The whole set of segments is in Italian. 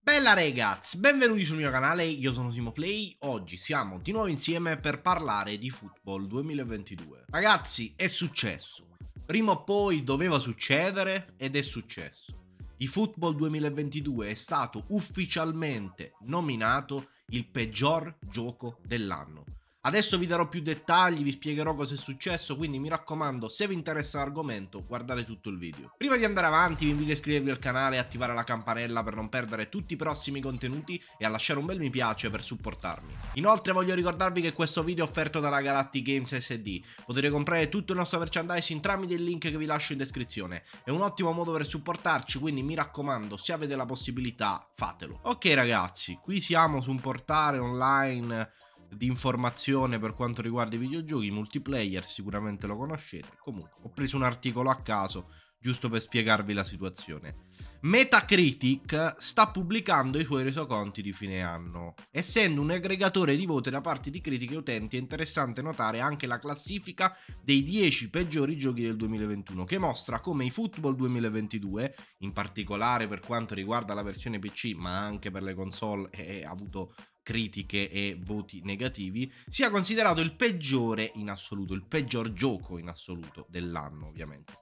Bella ragazzi, benvenuti sul mio canale, io sono SimoPlay, oggi siamo di nuovo insieme per parlare di Football 2022. Ragazzi, è successo, prima o poi doveva succedere ed è successo. Il Football 2022 è stato ufficialmente nominato il peggior gioco dell'anno. Adesso vi darò più dettagli, vi spiegherò cosa è successo, quindi mi raccomando, se vi interessa l'argomento, guardate tutto il video. Prima di andare avanti, vi invito a iscrivervi al canale e attivare la campanella per non perdere tutti i prossimi contenuti e a lasciare un bel mi piace per supportarmi. Inoltre voglio ricordarvi che questo video è offerto dalla Galactic Games SD. Potete comprare tutto il nostro merchandising tramite il link che vi lascio in descrizione. È un ottimo modo per supportarci, quindi mi raccomando, se avete la possibilità, fatelo. Ok ragazzi, qui siamo su un portale online di informazione per quanto riguarda i videogiochi, multiplayer sicuramente lo conoscete. Comunque, ho preso un articolo a caso giusto per spiegarvi la situazione. Metacritic sta pubblicando i suoi resoconti di fine anno. Essendo un aggregatore di voti da parte di critiche e utenti, è interessante notare anche la classifica dei 10 peggiori giochi del 2021, che mostra come i Football 2022, in particolare per quanto riguarda la versione PC, ma anche per le console, eh, eh, ha avuto critiche e voti negativi, sia considerato il peggiore in assoluto, il peggior gioco in assoluto dell'anno, ovviamente.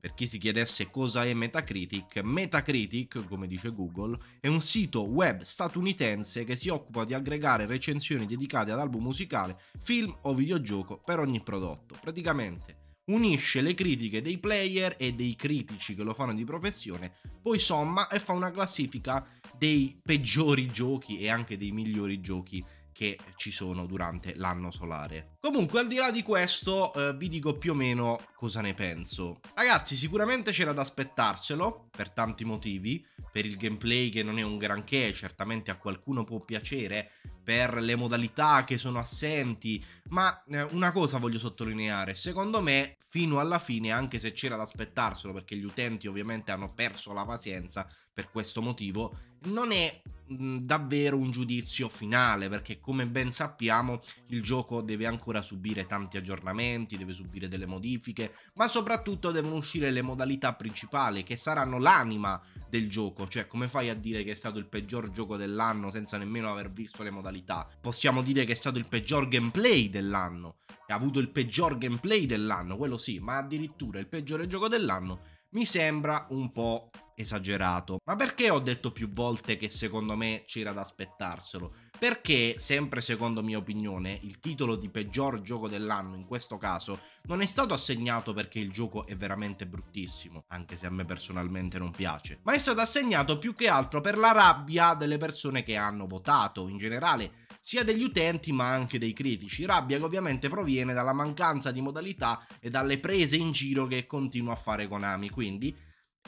Per chi si chiedesse cosa è Metacritic, Metacritic, come dice Google, è un sito web statunitense che si occupa di aggregare recensioni dedicate ad album musicale, film o videogioco per ogni prodotto. Praticamente unisce le critiche dei player e dei critici che lo fanno di professione, poi somma e fa una classifica dei peggiori giochi e anche dei migliori giochi che ci sono durante l'anno solare. Comunque al di là di questo eh, vi dico più o meno cosa ne penso. Ragazzi sicuramente c'era da aspettarselo per tanti motivi, per il gameplay che non è un granché, certamente a qualcuno può piacere, per le modalità che sono assenti, ma eh, una cosa voglio sottolineare, secondo me fino alla fine anche se c'era da aspettarselo perché gli utenti ovviamente hanno perso la pazienza per questo motivo, non è Mm, davvero un giudizio finale perché come ben sappiamo il gioco deve ancora subire tanti aggiornamenti, deve subire delle modifiche, ma soprattutto devono uscire le modalità principali che saranno l'anima del gioco, cioè come fai a dire che è stato il peggior gioco dell'anno senza nemmeno aver visto le modalità? Possiamo dire che è stato il peggior gameplay dell'anno, ha avuto il peggior gameplay dell'anno, quello sì, ma addirittura il peggiore gioco dell'anno mi sembra un po' esagerato. Ma perché ho detto più volte che secondo me c'era da aspettarselo? Perché, sempre secondo mia opinione, il titolo di peggior gioco dell'anno in questo caso non è stato assegnato perché il gioco è veramente bruttissimo, anche se a me personalmente non piace, ma è stato assegnato più che altro per la rabbia delle persone che hanno votato in generale sia degli utenti ma anche dei critici, rabbia che ovviamente proviene dalla mancanza di modalità e dalle prese in giro che continua a fare Konami, quindi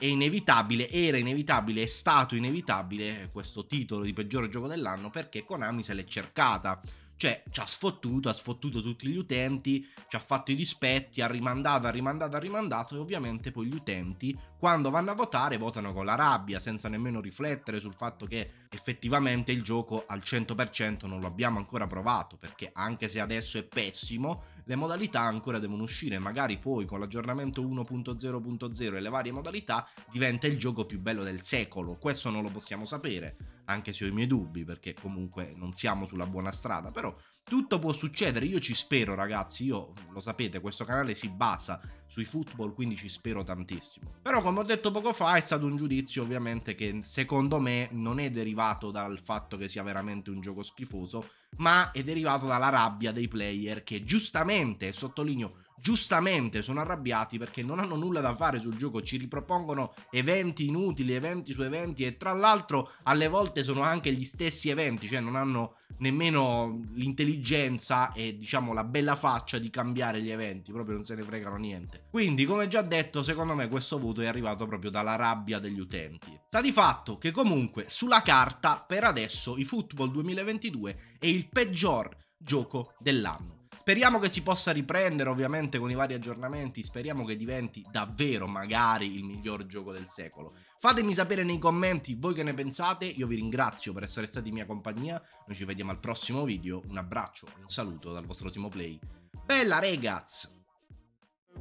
è inevitabile, era inevitabile, è stato inevitabile questo titolo di peggior gioco dell'anno perché Konami se l'è cercata cioè, ci ha sfottuto, ha sfottuto tutti gli utenti, ci ha fatto i dispetti, ha rimandato, ha rimandato, ha rimandato e ovviamente poi gli utenti quando vanno a votare votano con la rabbia, senza nemmeno riflettere sul fatto che effettivamente il gioco al 100% non lo abbiamo ancora provato, perché anche se adesso è pessimo, le modalità ancora devono uscire, magari poi con l'aggiornamento 1.0.0 e le varie modalità diventa il gioco più bello del secolo, questo non lo possiamo sapere anche se ho i miei dubbi perché comunque non siamo sulla buona strada, però tutto può succedere, io ci spero ragazzi, io lo sapete, questo canale si basa sui football, quindi ci spero tantissimo. Però come ho detto poco fa è stato un giudizio ovviamente che secondo me non è derivato dal fatto che sia veramente un gioco schifoso, ma è derivato dalla rabbia dei player che giustamente, sottolineo, giustamente sono arrabbiati perché non hanno nulla da fare sul gioco, ci ripropongono eventi inutili, eventi su eventi e tra l'altro alle volte sono anche gli stessi eventi, cioè non hanno nemmeno l'intelligenza e diciamo la bella faccia di cambiare gli eventi, proprio non se ne fregano niente. Quindi come già detto secondo me questo voto è arrivato proprio dalla rabbia degli utenti. Sta di fatto che comunque sulla carta per adesso i Football 2022 è il peggior gioco dell'anno. Speriamo che si possa riprendere ovviamente con i vari aggiornamenti, speriamo che diventi davvero magari il miglior gioco del secolo. Fatemi sapere nei commenti voi che ne pensate, io vi ringrazio per essere stati in mia compagnia, noi ci vediamo al prossimo video, un abbraccio e un saluto dal vostro Timo Play. Bella regaz!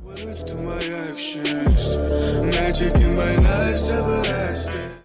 Words to my actions, magic in my life's everlasting.